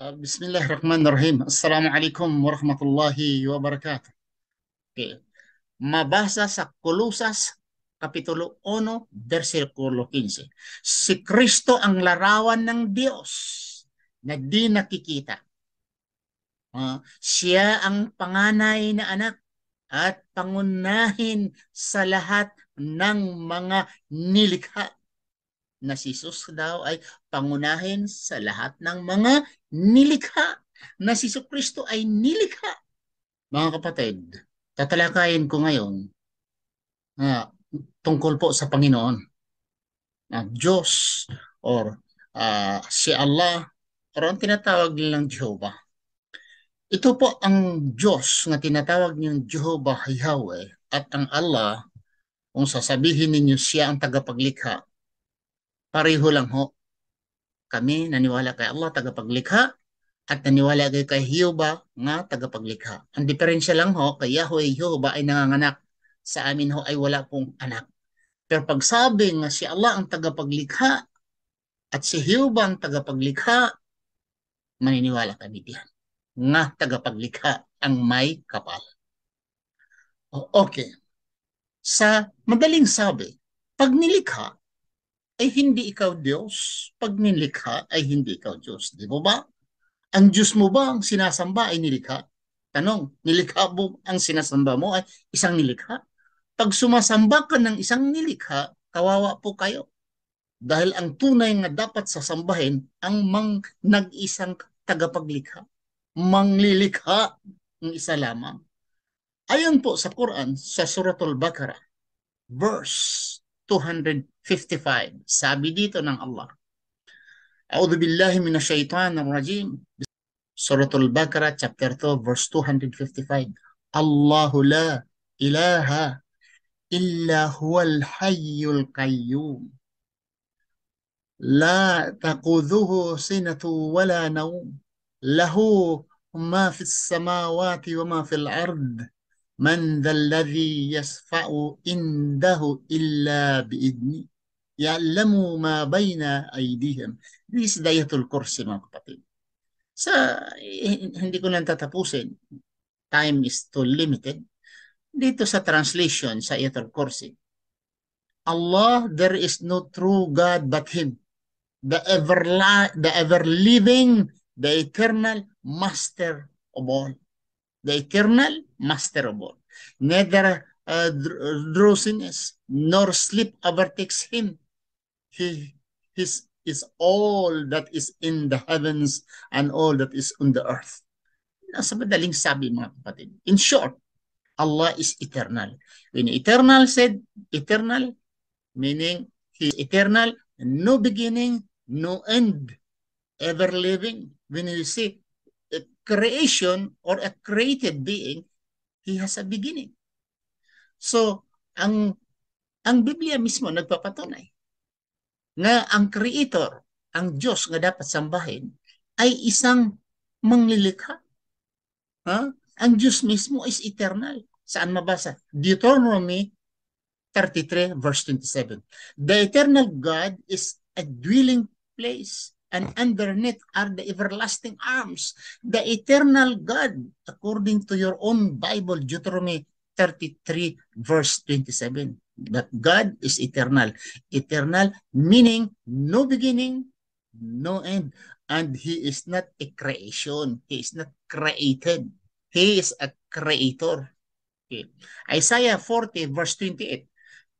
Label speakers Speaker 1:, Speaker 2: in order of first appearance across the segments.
Speaker 1: بسم الله الرحمن الرحيم Assalamu alaikum warahmatullahi wabarakatuh. Okay. Mabasa sa Kulusas, Kapitulo 1, versikulo 15. Si Kristo ang larawan ng Diyos na di nakikita. Uh, siya ang panganay na anak at pangunahin sa lahat ng mga nilikha na si Jesus daw ay pangunahin sa lahat ng mga nilikha na si Kristo ay nilikha. Mga kapatid, tatalakayin ko ngayon uh, tungkol po sa Panginoon. Uh, Diyos or uh, si Allah or ang tinatawag nilang Jehovah. Ito po ang Diyos na tinatawag niyong Jehovah Yahweh at ang Allah, kung sasabihin ninyo siya ang tagapaglikha, pareho lang ho kami naniwala kay Allah tagapaglikha at naniwala kay kay Jehovah nga tagapaglikha. Ang diferensya lang ho kay Yahweh Jehovah ay nanganganak sa amin ho ay wala pong anak. Pero pagsabi nga si Allah ang tagapaglikha at si Jehovah ang tagapaglikha, maniniwala kami diyan. Nga tagapaglikha ang may kapal. O, okay. Sa madaling sabi, pag nilikha, ay hindi ikaw Diyos. Pag nilikha ay hindi ikaw Diyos. Di mo ba? Ang Diyos mo ba ang sinasamba ay nilikha? Tanong, nilikha mo ang sinasamba mo ay isang nilikha? Pag sumasamba ka ng isang nilikha, kawawa po kayo. Dahil ang tunay nga dapat sasambahin ang mang nag-isang tagapaglikha. Manglilikha ng isa lamang. Ayon po sa Quran, sa Suratul Baqarah, verse 255. Sabi dito ng Allah. A'udhu billahi minasyaitanir rajim. Surah al Baqarah chapter 2 verse 255. Allahu la ilaha illa huwal hayyul qayyum. La لا تقوذه سنة nawm. Lahu ma ما samawati wa ma fil الأرض من ذا الذي يشفع عنده إلا بإذنه يعلم ما بين أيديهم This is Dayatul Kursi mga kapatid sa eh, hindi ko lang tatapusin time is too limited dito sa translation sa Dayatul Kursi Allah there is no true God but Him the ever the ever living the eternal master of all the eternal masterable. Neither uh, uh, drowsiness nor sleep overtakes him. He his, is all that is in the heavens and all that is on the earth. Nasa madaling sabi mga kapatid. In short, Allah is eternal. When eternal said eternal, meaning he is eternal, no beginning, no end, ever living. When you see creation or a created being, he has a beginning. So, ang ang Biblia mismo nagpapatunay na ang creator, ang Diyos na dapat sambahin, ay isang manglilikha. Ha? Ang Diyos mismo is eternal. Saan mabasa? Deuteronomy 33 verse 27. The eternal God is a dwelling place and underneath are the everlasting arms, the eternal God, according to your own Bible, Deuteronomy 33, verse 27. That God is eternal. Eternal meaning no beginning, no end. And He is not a creation. He is not created. He is a creator. Okay. Isaiah 40, verse 28.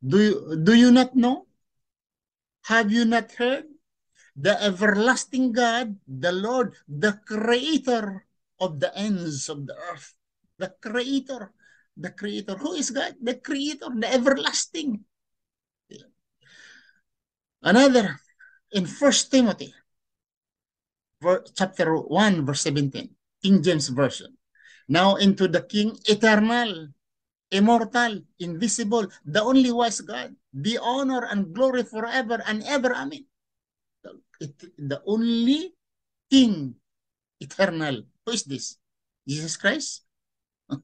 Speaker 1: Do you, do you not know? Have you not heard? the everlasting God, the Lord, the creator of the ends of the earth. The creator, the creator. Who is God? The creator, the everlasting. Another in First Timothy chapter 1 verse 17, King James Version. Now into the King eternal, immortal, invisible, the only wise God, be honor and glory forever and ever. Amen it, the only thing eternal. Who is this? Jesus Christ?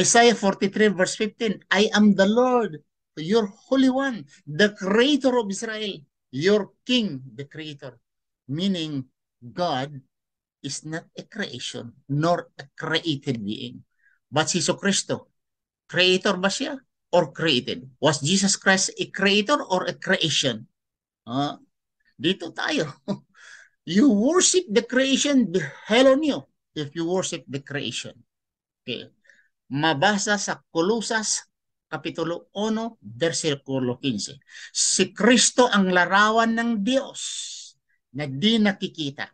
Speaker 1: Isaiah 43 verse 15, I am the Lord, your Holy One, the Creator of Israel, your King, the Creator. Meaning, God is not a creation, nor a created being. But Jesus Christ, creator ba siya? Or created? Was Jesus Christ a creator or a creation? Uh, Dito tayo. You worship the creation, the hell on you if you worship the creation. Okay. Mabasa sa Colosas Kapitulo 1, versikulo 15. Si Kristo ang larawan ng Diyos na di nakikita.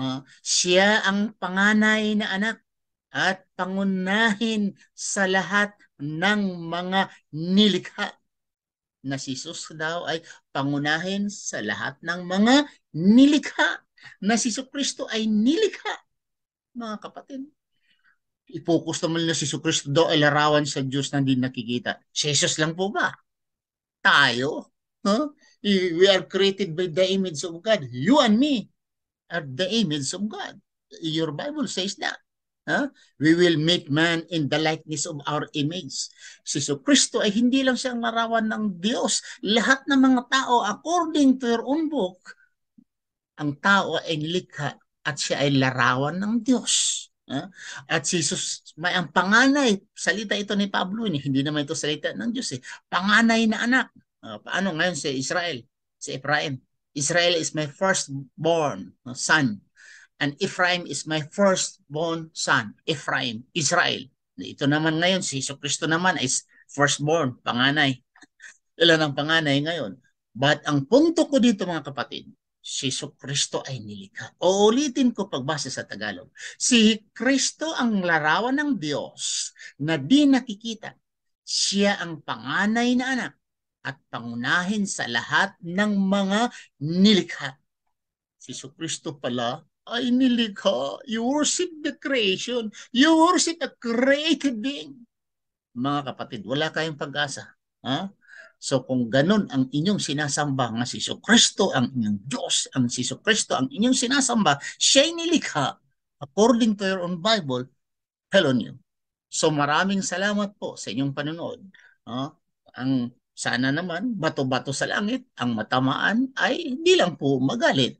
Speaker 1: Uh, siya ang panganay na anak at pangunahin sa lahat ng mga nilikha na si Jesus daw ay pangunahin sa lahat ng mga nilikha. Na si Kristo ay nilikha. Mga kapatid, ipokus naman na si Kristo daw ay larawan sa Diyos na hindi nakikita. Si Jesus lang po ba? Tayo? Huh? We are created by the image of God. You and me are the image of God. Your Bible says that. Ha? We will make man in the likeness of our image. Si Jesus Kristo ay hindi lang siyang larawan ng Diyos. Lahat ng mga tao, according to your own book, ang tao ay likha at siya ay larawan ng Diyos. Ha? At si Jesus, may ang panganay, salita ito ni Pablo, eh, hindi naman ito salita ng Diyos. Eh. Panganay na anak. Uh, paano ngayon si Israel, si Ephraim? Israel is my firstborn son and Ephraim is my firstborn son. Ephraim, Israel. Ito naman ngayon, si Jesus Kristo naman is firstborn, panganay. Ilan ang panganay ngayon? But ang punto ko dito mga kapatid, si Kristo ay nilikha. ulitin ko pagbasa sa Tagalog. Si Kristo ang larawan ng Diyos na di nakikita. Siya ang panganay na anak at pangunahin sa lahat ng mga nilikha. Si Kristo pala ay nilikha. You worship the creation. You worship a created being. Mga kapatid, wala kayong pag-asa. Ha? So kung ganun ang inyong sinasamba ng si Kristo, ang inyong Diyos, ang si Kristo, ang inyong sinasamba, siya'y nilikha according to your own Bible, hell on So maraming salamat po sa inyong panonood. Uh, ang sana naman bato-bato sa langit, ang matamaan ay hindi lang po magalit